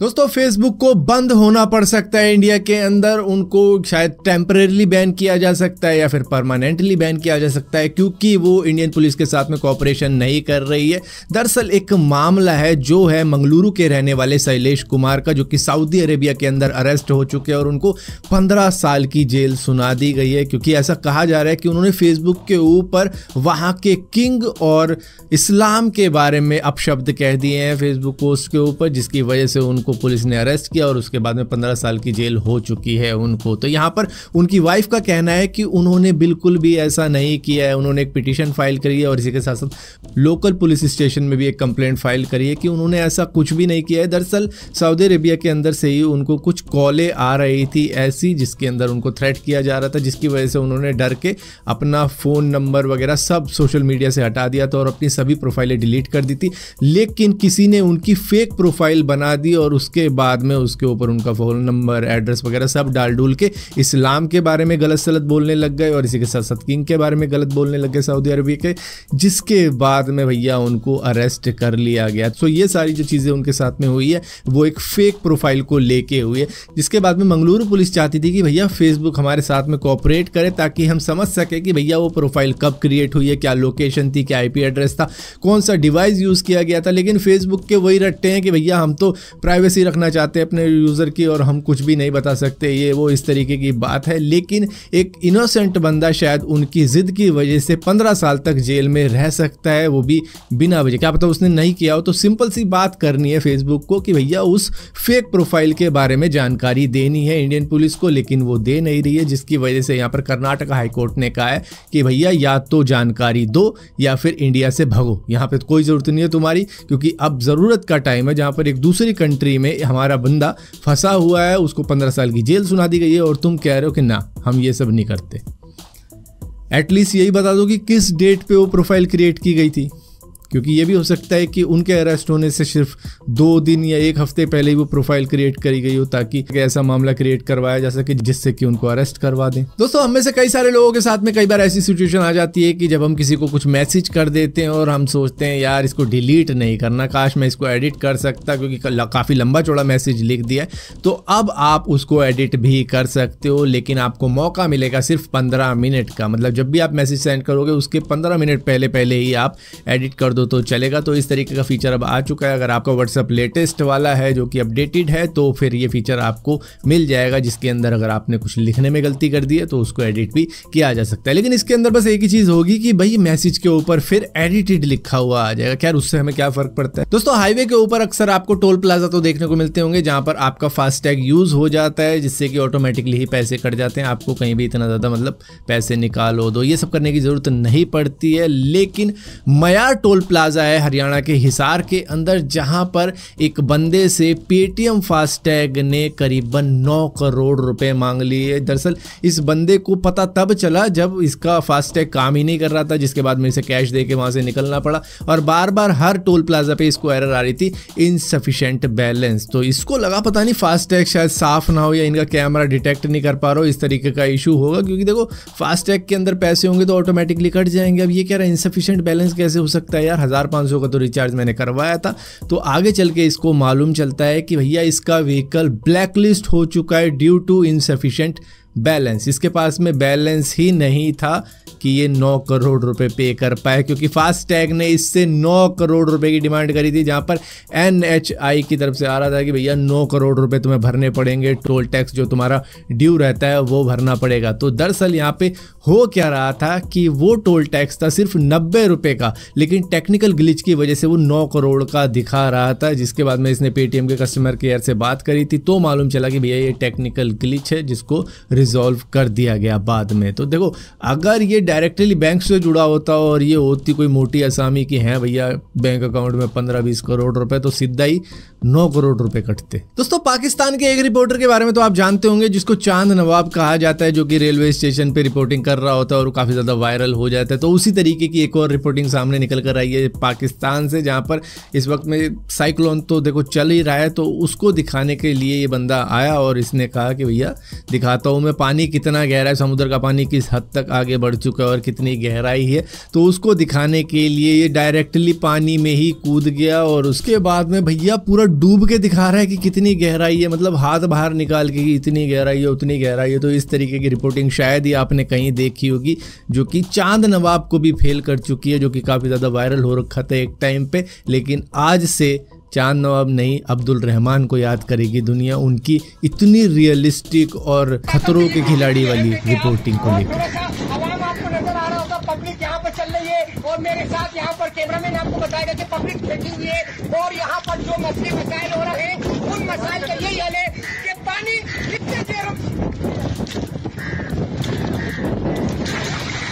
दोस्तों फेसबुक को बंद होना पड़ सकता है इंडिया के अंदर उनको शायद टेम्परेली बैन किया जा सकता है या फिर परमानेंटली बैन किया जा सकता है क्योंकि वो इंडियन पुलिस के साथ में कॉपरेशन नहीं कर रही है दरअसल एक मामला है जो है मंगलुरु के रहने वाले शैलेश कुमार का जो कि सऊदी अरेबिया के अंदर अरेस्ट हो चुके हैं और उनको पंद्रह साल की जेल सुना दी गई है क्योंकि ऐसा कहा जा रहा है कि उन्होंने फेसबुक के ऊपर वहाँ के किंग और इस्लाम के बारे में अपशब्द कह दिए हैं फेसबुक पोस्ट के ऊपर जिसकी वजह से उन उनको पुलिस ने अरेस्ट किया और उसके बाद में पंद्रह साल की जेल हो चुकी है उनको तो यहाँ पर उनकी वाइफ का कहना है कि उन्होंने बिल्कुल भी ऐसा नहीं किया है उन्होंने एक पिटिशन फाइल करी है और इसी के साथ साथ लोकल पुलिस स्टेशन में भी एक कंप्लेंट फाइल करी है कि उन्होंने ऐसा कुछ भी नहीं किया है दरअसल सऊदी अरेबिया के अंदर से ही उनको कुछ कॉलें आ रही थी ऐसी जिसके अंदर उनको थ्रेट किया जा रहा था जिसकी वजह से उन्होंने डर के अपना फ़ोन नंबर वगैरह सब सोशल मीडिया से हटा दिया था और अपनी सभी प्रोफाइलें डिलीट कर दी थी लेकिन किसी ने उनकी फेक प्रोफाइल बना दी और और उसके बाद में उसके ऊपर उनका फ़ोन नंबर एड्रेस वगैरह सब डाल डूल के इस्लाम के बारे में गलत सलत बोलने लग गए और इसी के साथ साथ किंग के बारे में गलत बोलने लग गए सऊदी अरब के जिसके बाद में भैया उनको अरेस्ट कर लिया गया सो ये सारी जो चीज़ें उनके साथ में हुई है वो एक फेक प्रोफाइल को लेके हुई है जिसके बाद में मंगलुरु पुलिस चाहती थी कि भैया फेसबुक हमारे साथ में कॉपरेट करे ताकि हम समझ सकें कि भैया वो प्रोफाइल कब क्रिएट हुई है क्या लोकेशन थी क्या आईपी एड्रेस था कौन सा डिवाइस यूज़ किया गया था लेकिन फेसबुक के वही रट्टे हैं कि भैया हम तो प्राइवेट प्राइवेसी रखना चाहते हैं अपने यूज़र की और हम कुछ भी नहीं बता सकते ये वो इस तरीके की बात है लेकिन एक इनोसेंट बंदा शायद उनकी ज़िद की वजह से पंद्रह साल तक जेल में रह सकता है वो भी बिना वजह क्या पता उसने नहीं किया हो तो सिंपल सी बात करनी है फेसबुक को कि भैया उस फेक प्रोफाइल के बारे में जानकारी देनी है इंडियन पुलिस को लेकिन वो दे नहीं रही है जिसकी वजह से यहाँ पर कर्नाटक हाईकोर्ट ने कहा है कि भैया या तो जानकारी दो या फिर इंडिया से भगो यहाँ पर तो कोई ज़रूरत नहीं है तुम्हारी क्योंकि अब ज़रूरत का टाइम है जहाँ पर एक दूसरी कंट्री थ्री में हमारा बंदा फंसा हुआ है उसको पंद्रह साल की जेल सुना दी गई है और तुम कह रहे हो कि ना हम ये सब नहीं करते एटलीस्ट यही बता दो कि किस डेट पे वो प्रोफाइल क्रिएट की गई थी क्योंकि ये भी हो सकता है कि उनके अरेस्ट होने से सिर्फ दो दिन या एक हफ्ते पहले ही वो प्रोफाइल क्रिएट करी गई हो ताकि ऐसा मामला क्रिएट करवाया जा सके जिससे कि उनको अरेस्ट करवा दें दोस्तों हम में से कई सारे लोगों के साथ में कई बार ऐसी सिचुएशन आ जाती है कि जब हम किसी को कुछ मैसेज कर देते हैं और हम सोचते हैं यार इसको डिलीट नहीं करना काश मैं इसको एडिट कर सकता क्योंकि काफ़ी लंबा चौड़ा मैसेज लिख दिया है तो अब आप उसको एडिट भी कर सकते हो लेकिन आपको मौका मिलेगा सिर्फ पंद्रह मिनट का मतलब जब भी आप मैसेज सेंड करोगे उसके पंद्रह मिनट पहले पहले ही आप एडिट कर दो तो चलेगा तो इस तरीके का फीचर अब आ चुका है अगर आपका व्हाट्सअप लेटेस्ट वाला है जो कि अपडेटेड है तो फिर ये फीचर आपको मिल जाएगा जिसके अंदर अगर आपने कुछ लिखने में गलती कर दी है तो उसको एडिट भी किया जा सकता है लेकिन इसके अंदर बस एक ही चीज़ होगी कि भाई मैसेज के ऊपर फिर एडिटेड लिखा हुआ आ जाएगा खैर उससे हमें क्या फ़र्क पड़ता है दोस्तों हाईवे के ऊपर अक्सर आपको टोल प्लाजा तो देखने को मिलते होंगे जहां पर आपका फास्टैग यूज़ हो जाता है जिससे कि ऑटोमेटिकली ही पैसे कट जाते हैं आपको कहीं भी इतना ज़्यादा मतलब पैसे निकालो दो ये सब करने की ज़रूरत नहीं पड़ती है लेकिन मयार टोल प्लाजा है हरियाणा के हिसार के अंदर जहां पर एक बंदे से पेटीएम फास्टैग ने करीबन नौ करोड़ रुपए मांग लिए दरअसल इस बंदे को पता तब चला जब इसका फास्टैग काम ही नहीं कर रहा था जिसके बाद में इसे कैश दे के वहाँ से निकलना पड़ा और बार बार हर टोल प्लाजा पे इसको एरर आ रही थी इनसफिशेंट बैलेंस तो इसको लगा पता नहीं फास्टैग शायद साफ ना हो या इनका कैमरा डिटेक्ट नहीं कर पा रहा हो इस तरीके का इशू होगा क्योंकि देखो फास्टैग के अंदर पैसे होंगे तो ऑटोमेटिकली कट जाएंगे अब ये कह रहा है इनसफिशेंट बैलेंस कैसे हो सकता है यार हज़ार हज़ार पाँच सौ का तो रिचार्ज मैंने करवाया था तो आगे चल के इसको मालूम चलता है कि भैया इसका व्हीकल ब्लैकलिस्ट हो चुका है ड्यू टू इनसफिशेंट बैलेंस इसके पास में बैलेंस ही नहीं था कि ये 9 करोड़ रुपए पे कर पाए क्योंकि फास्टैग ने इससे 9 करोड़ रुपए की डिमांड करी थी जहां पर एन की तरफ से आ रहा था कि भैया 9 करोड़ रुपए तुम्हें भरने पड़ेंगे टोल टैक्स जो तुम्हारा ड्यू रहता है वो भरना पड़ेगा तो दरअसल यहाँ पे हो क्या रहा था कि वो टोल टैक्स था सिर्फ नब्बे रुपये का लेकिन टेक्निकल ग्लिच की वजह से वो नौ करोड़ का दिखा रहा था जिसके बाद में इसने पेटीएम के कस्टमर केयर से बात करी थी तो मालूम चला कि भैया ये टेक्निकल ग्लिच है जिसको रिजॉल्व कर दिया गया बाद में तो देखो अगर ये डायरेक्टली बैंक से जुड़ा होता और ये होती कोई मोटी आसामी की है भैया बैंक अकाउंट में पंद्रह बीस करोड़ रुपए तो सीधा ही नौ करोड़ रुपए कटते दोस्तों पाकिस्तान के एक रिपोर्टर के बारे में तो आप जानते होंगे जिसको चांद नवाब कहा जाता है जो कि रेलवे स्टेशन पे रिपोर्टिंग कर रहा होता है और काफ़ी ज़्यादा वायरल हो जाता है तो उसी तरीके की एक और रिपोर्टिंग सामने निकल कर आई है पाकिस्तान से जहां पर इस वक्त में साइक्लोन तो देखो चल ही रहा है तो उसको दिखाने के लिए ये बंदा आया और इसने कहा कि भैया दिखाता हूँ मैं पानी कितना गहरा है समुद्र का पानी किस हद तक आगे बढ़ चुका और कितनी गहराई है तो उसको दिखाने के लिए ये डायरेक्टली पानी में ही कूद गया और उसके बाद में भैया पूरा डूब के दिखा रहा है कि कितनी गहराई है मतलब हाथ बाहर निकाल के इतनी गहराई है उतनी गहराई है तो इस तरीके की रिपोर्टिंग शायद ही आपने कहीं देखी होगी जो कि चांद नवाब को भी फेल कर चुकी है जो कि काफ़ी ज़्यादा वायरल हो रखा था एक टाइम पर लेकिन आज से चांद नवाब नहीं अब्दुल रहमान को याद करेगी दुनिया उनकी इतनी रियलिस्टिक और खतरों के खिलाड़ी वाली रिपोर्टिंग को लेकर चल रही है और मेरे साथ यहाँ पर कैमरामैन आपको बताया कि पब्लिक बैठी हुई है और यहाँ पर जो मसले मसाइल हो रहे हैं उन मसाइल का यही हल है कि पानी कितने देर